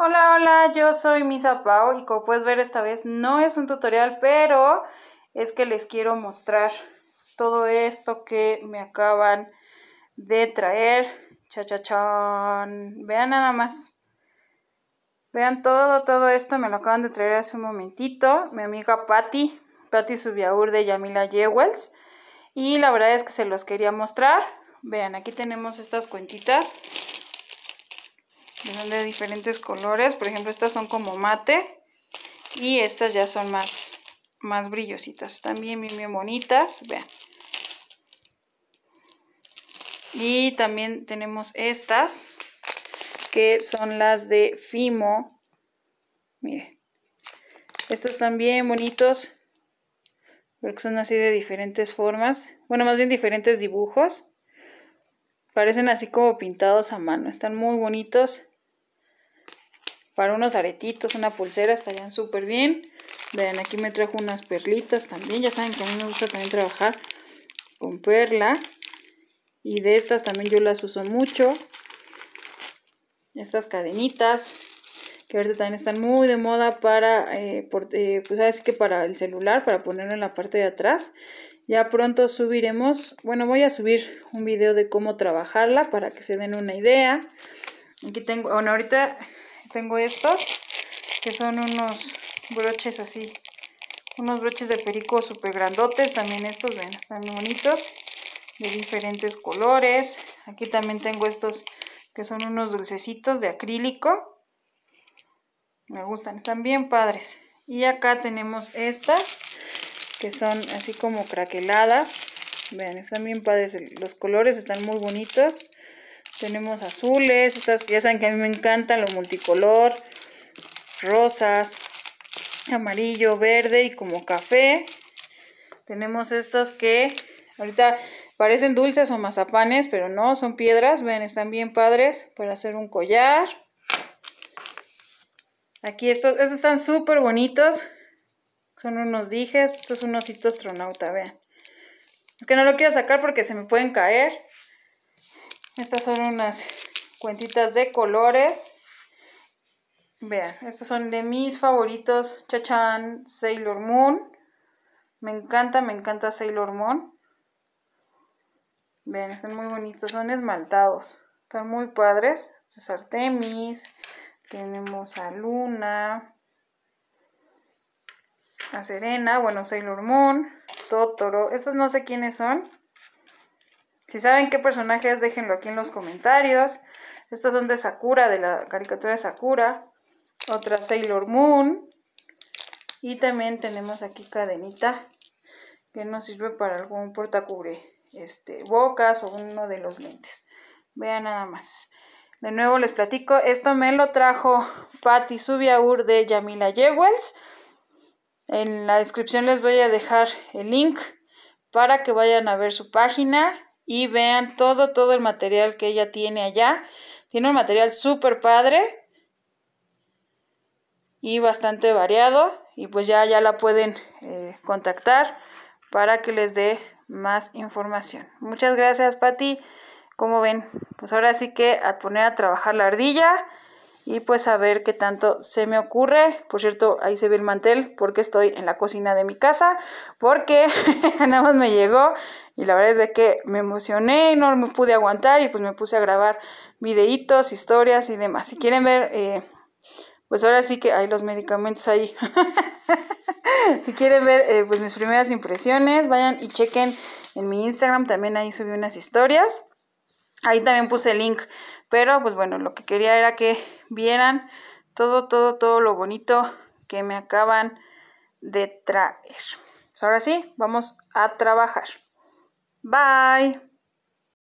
Hola, hola, yo soy Misa Pau y como puedes ver esta vez no es un tutorial, pero es que les quiero mostrar todo esto que me acaban de traer. Cha, cha, chan. Vean nada más. Vean todo, todo esto me lo acaban de traer hace un momentito. Mi amiga Patti, Patti Subiaur de Yamila Yewells. Y la verdad es que se los quería mostrar. Vean, aquí tenemos estas cuentitas son de diferentes colores, por ejemplo estas son como mate y estas ya son más, más brillositas, están bien, bien, bonitas, vean. Y también tenemos estas que son las de Fimo, miren, estos están bien bonitos porque son así de diferentes formas, bueno más bien diferentes dibujos. Parecen así como pintados a mano, están muy bonitos para unos aretitos, una pulsera estarían súper bien. Vean, aquí me trajo unas perlitas también. Ya saben que a mí me gusta también trabajar con perla. Y de estas también yo las uso mucho. Estas cadenitas. Que ahorita también están muy de moda para, eh, eh pues que para el celular, para ponerlo en la parte de atrás. Ya pronto subiremos, bueno voy a subir un video de cómo trabajarla para que se den una idea. Aquí tengo, bueno ahorita tengo estos, que son unos broches así, unos broches de perico súper grandotes, también estos, ven, están muy bonitos, de diferentes colores. Aquí también tengo estos que son unos dulcecitos de acrílico. Me gustan, están bien padres. Y acá tenemos estas, que son así como craqueladas. Vean, están bien padres, los colores están muy bonitos. Tenemos azules, estas que ya saben que a mí me encantan, lo multicolor, rosas, amarillo, verde y como café. Tenemos estas que ahorita parecen dulces o mazapanes, pero no, son piedras. ven están bien padres para hacer un collar. Aquí estos, estos están súper bonitos. Son unos dijes, estos son unos astronauta, vean. Es que no lo quiero sacar porque se me pueden caer. Estas son unas cuentitas de colores. Vean, estas son de mis favoritos. Chachan Sailor Moon. Me encanta, me encanta Sailor Moon. Vean, están muy bonitos. Son esmaltados. Están muy padres. Este es Artemis. Tenemos a Luna. A Serena. Bueno, Sailor Moon. Totoro. Estas no sé quiénes son. Si saben qué personajes, déjenlo aquí en los comentarios. Estas son de Sakura, de la caricatura de Sakura. Otra Sailor Moon. Y también tenemos aquí cadenita que nos sirve para algún portacubre este, bocas o uno de los lentes. Vean nada más. De nuevo les platico, esto me lo trajo Patti Subiaur de Yamila Jewels. En la descripción les voy a dejar el link para que vayan a ver su página y vean todo, todo el material que ella tiene allá. Tiene un material súper padre y bastante variado y pues ya, ya la pueden eh, contactar para que les dé más información. Muchas gracias Patti. Como ven, pues ahora sí que a poner a trabajar la ardilla y pues a ver qué tanto se me ocurre. Por cierto, ahí se ve el mantel porque estoy en la cocina de mi casa, porque nada más me llegó y la verdad es de que me emocioné, no me pude aguantar y pues me puse a grabar videitos, historias y demás. Si quieren ver, eh, pues ahora sí que hay los medicamentos ahí. si quieren ver eh, pues mis primeras impresiones, vayan y chequen en mi Instagram, también ahí subí unas historias. Ahí también puse el link, pero pues bueno, lo que quería era que vieran todo, todo, todo lo bonito que me acaban de traer. Ahora sí, vamos a trabajar. Bye.